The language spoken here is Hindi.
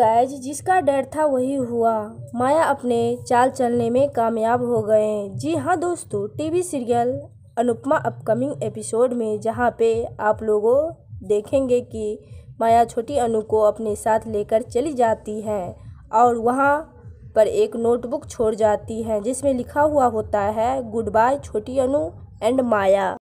गाइज जिसका डर था वही हुआ माया अपने चाल चलने में कामयाब हो गए जी हाँ दोस्तों TV serial Anupama upcoming episode में जहाँ पे आप लोगों देखेंगे कि माया छोटी अनु को अपने साथ लेकर चली जाती है और वहाँ पर एक नोटबुक छोड़ जाती है जिसमें लिखा हुआ होता है गुड बाय छोटी अनु एंड माया